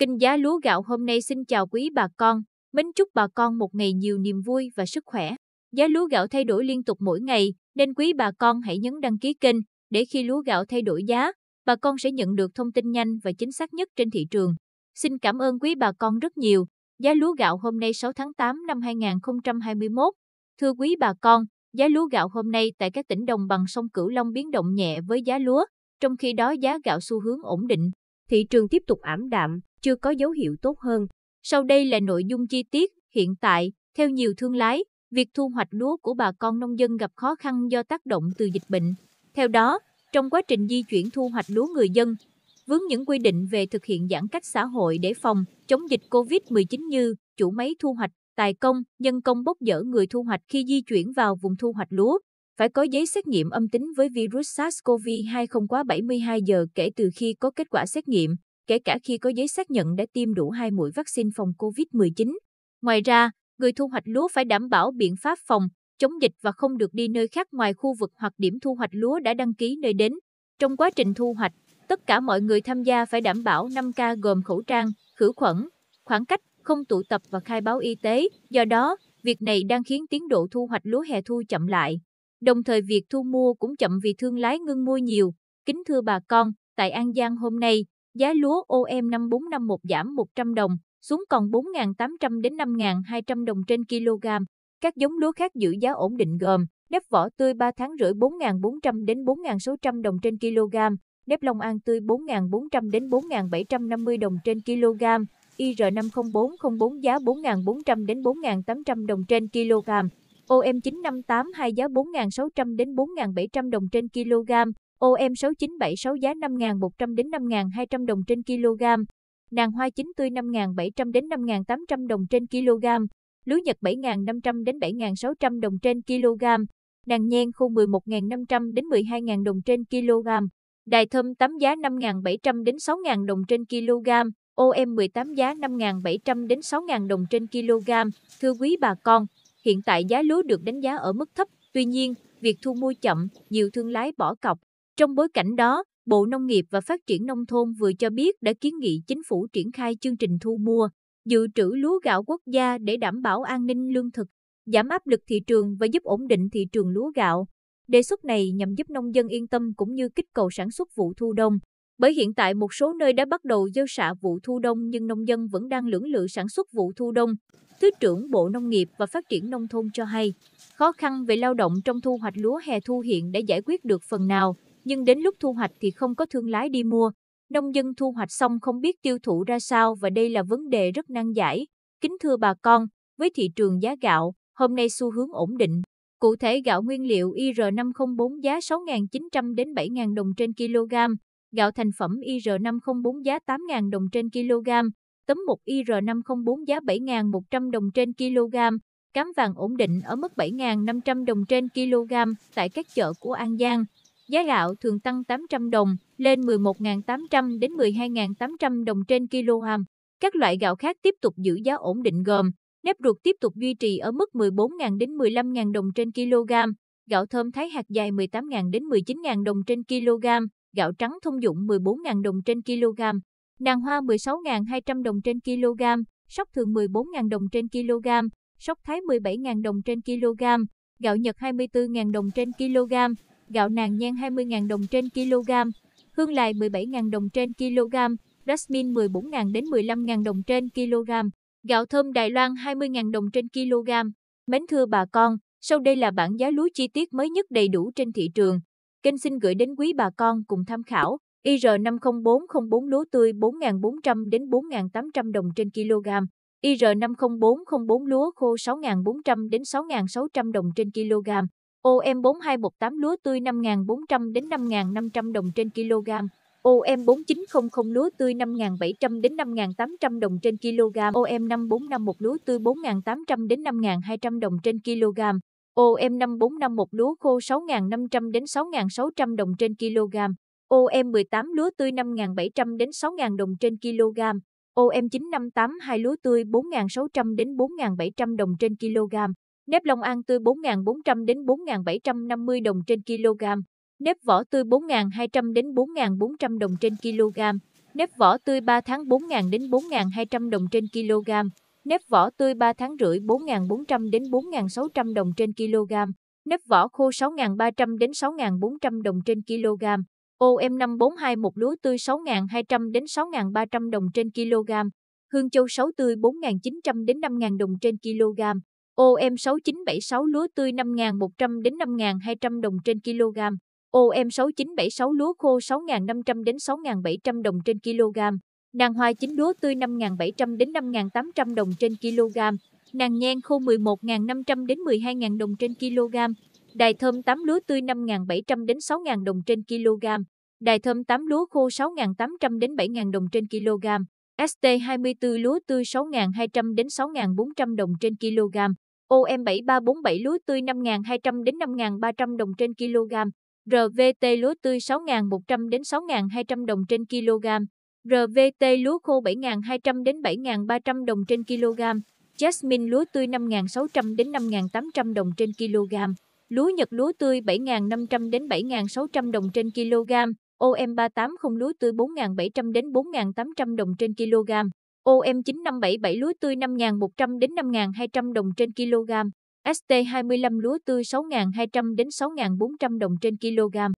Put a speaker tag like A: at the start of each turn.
A: Kinh giá lúa gạo hôm nay xin chào quý bà con, mến chúc bà con một ngày nhiều niềm vui và sức khỏe. Giá lúa gạo thay đổi liên tục mỗi ngày, nên quý bà con hãy nhấn đăng ký kênh để khi lúa gạo thay đổi giá, bà con sẽ nhận được thông tin nhanh và chính xác nhất trên thị trường. Xin cảm ơn quý bà con rất nhiều. Giá lúa gạo hôm nay 6 tháng 8 năm 2021. Thưa quý bà con, giá lúa gạo hôm nay tại các tỉnh đồng bằng sông Cửu Long biến động nhẹ với giá lúa, trong khi đó giá gạo xu hướng ổn định. Thị trường tiếp tục ảm đạm, chưa có dấu hiệu tốt hơn. Sau đây là nội dung chi tiết, hiện tại, theo nhiều thương lái, việc thu hoạch lúa của bà con nông dân gặp khó khăn do tác động từ dịch bệnh. Theo đó, trong quá trình di chuyển thu hoạch lúa người dân, vướng những quy định về thực hiện giãn cách xã hội để phòng chống dịch COVID-19 như chủ máy thu hoạch, tài công, nhân công bốc dỡ người thu hoạch khi di chuyển vào vùng thu hoạch lúa, phải có giấy xét nghiệm âm tính với virus SARS-CoV-2 không quá 72 giờ kể từ khi có kết quả xét nghiệm kể cả khi có giấy xác nhận đã tiêm đủ hai mũi vaccine phòng COVID-19. Ngoài ra, người thu hoạch lúa phải đảm bảo biện pháp phòng, chống dịch và không được đi nơi khác ngoài khu vực hoặc điểm thu hoạch lúa đã đăng ký nơi đến. Trong quá trình thu hoạch, tất cả mọi người tham gia phải đảm bảo 5K gồm khẩu trang, khử khuẩn, khoảng cách, không tụ tập và khai báo y tế. Do đó, việc này đang khiến tiến độ thu hoạch lúa hè thu chậm lại. Đồng thời việc thu mua cũng chậm vì thương lái ngưng mua nhiều. Kính thưa bà con, tại An Giang hôm nay, Giá lúa OM 5451 giảm 100 đồng, xuống còn 4.800 đến 5.200 đồng trên kg. Các giống lúa khác giữ giá ổn định gồm nếp vỏ tươi 3 tháng rưỡi 4.400 đến 4.600 đồng trên kg, nếp Long An tươi 4.400 đến 4.750 đồng trên kg, IR50404 giá 4.400 đến 4.800 đồng trên kg, OM9582 giá 4.600 đến 4.700 đồng trên kg, OM6976 giá 5.100 đến 5.200 đồng trên kg, nàng hoa chín tươi 5.700 đến 5.800 đồng trên kg, lúa nhật 7.500 đến 7.600 đồng trên kg, nàng nhen khô 11.500 đến 12.000 đồng trên kg, đài thơm tắm giá 5.700 đến 6.000 đồng trên kg, OM18 giá 5.700 đến 6.000 đồng trên kg. Thưa quý bà con, hiện tại giá lúa được đánh giá ở mức thấp, tuy nhiên, việc thu mua chậm, nhiều thương lái bỏ cọc, trong bối cảnh đó, Bộ Nông nghiệp và Phát triển Nông thôn vừa cho biết đã kiến nghị chính phủ triển khai chương trình thu mua, dự trữ lúa gạo quốc gia để đảm bảo an ninh lương thực, giảm áp lực thị trường và giúp ổn định thị trường lúa gạo. Đề xuất này nhằm giúp nông dân yên tâm cũng như kích cầu sản xuất vụ thu đông. Bởi hiện tại một số nơi đã bắt đầu gieo xạ vụ thu đông nhưng nông dân vẫn đang lưỡng lự sản xuất vụ thu đông. Thứ trưởng Bộ Nông nghiệp và Phát triển Nông thôn cho hay, khó khăn về lao động trong thu hoạch lúa hè thu hiện đã giải quyết được phần nào nhưng đến lúc thu hoạch thì không có thương lái đi mua. Nông dân thu hoạch xong không biết tiêu thụ ra sao và đây là vấn đề rất nan giải. Kính thưa bà con, với thị trường giá gạo, hôm nay xu hướng ổn định. Cụ thể gạo nguyên liệu IR504 giá 6.900 đến 7.000 đồng trên kg, gạo thành phẩm IR504 giá 8.000 đồng trên kg, tấm 1 IR504 giá 7.100 đồng trên kg, cám vàng ổn định ở mức 7.500 đồng trên kg tại các chợ của An Giang. Giá gạo thường tăng 800 đồng lên 11.800 đến 12.800 đồng trên kg. Các loại gạo khác tiếp tục giữ giá ổn định gồm nếp ruột tiếp tục duy trì ở mức 14.000 đến 15.000 đồng trên kg, gạo thơm thái hạt dài 18.000 đến 19.000 đồng trên kg, gạo trắng thông dụng 14.000 đồng trên kg, nàng hoa 16.200 đồng trên kg, sóc thường 14.000 đồng trên kg, sóc thái 17.000 đồng trên kg, gạo nhật 24.000 đồng trên kg, gạo nàng nhan 20.000 đồng trên kg, hương lài 17.000 đồng trên kg, jasmine 14.000 đến 15.000 đồng trên kg, gạo thơm Đài Loan 20.000 đồng trên kg. Mến thưa bà con, sau đây là bảng giá lúa chi tiết mới nhất đầy đủ trên thị trường. Kênh xin gửi đến quý bà con cùng tham khảo. IR50404 lúa tươi 4.400 đến 4.800 đồng trên kg. IR50404 lúa khô 6.400 đến 6.600 đồng trên kg. OM4218 lúa tươi 5.400 đến 5.500 đồng trên kg, OM4900 lúa tươi 5.700 đến 5.800 đồng trên kg, OM5451 lúa tươi 4.800 đến 5.200 đồng trên kg, OM5451 lúa khô 6.500 đến 6.600 đồng trên kg, OM18 lúa tươi 5.700 đến 6.000 đồng trên kg, OM9582 lúa tươi 4.600 đến 4.700 đồng trên kg nếp Long An tươi 4.400 đến 4.750 đồng trên kg, nếp vỏ tươi 4.200 đến 4.400 đồng trên kg, nếp vỏ tươi 3 tháng 4.000 đến 4.200 đồng trên kg, nếp vỏ tươi 3 tháng rưỡi 4.400 đến 4.600 đồng trên kg, nếp vỏ khô 6.300 đến 6.400 đồng trên kg, OM542 một lúa tươi 6.200 đến 6.300 đồng trên kg, hương châu 6 tươi 4.900 đến 5.000 đồng trên kg OM6976 lúa tươi 5.100 đến 5.200 đồng trên kg. OM6976 lúa khô 6.500 đến 6.700 đồng trên kg. Nàng hoa chín lúa tươi 5.700 đến 5.800 đồng trên kg. Nàng nhen khô 11.500 đến 12.000 đồng trên kg. Đài thơm 8 lúa tươi 5.700 đến 6.000 đồng trên kg. Đài thơm 8 lúa khô 6.800 đến 7.000 đồng trên kg. ST24 lúa tươi 6.200 đến 6.400 đồng trên kg. OM7347 lúa tươi 5.200 đến 5.300 đồng trên kg, RVT lúa tươi 6.100 đến 6.200 đồng trên kg, RVT lúa khô 7.200 đến 7.300 đồng trên kg, Jasmine lúa tươi 5.600 đến 5.800 đồng trên kg, lúa Nhật lúa tươi 7.500 đến 7.600 đồng trên kg, OM380 lúa tươi 4.700 đến 4.800 đồng trên kg. OM9577 lúa tươi 5.100 đến 5.200 đồng trên kg, ST25 lúa tươi 6.200 đến 6.400 đồng trên kg.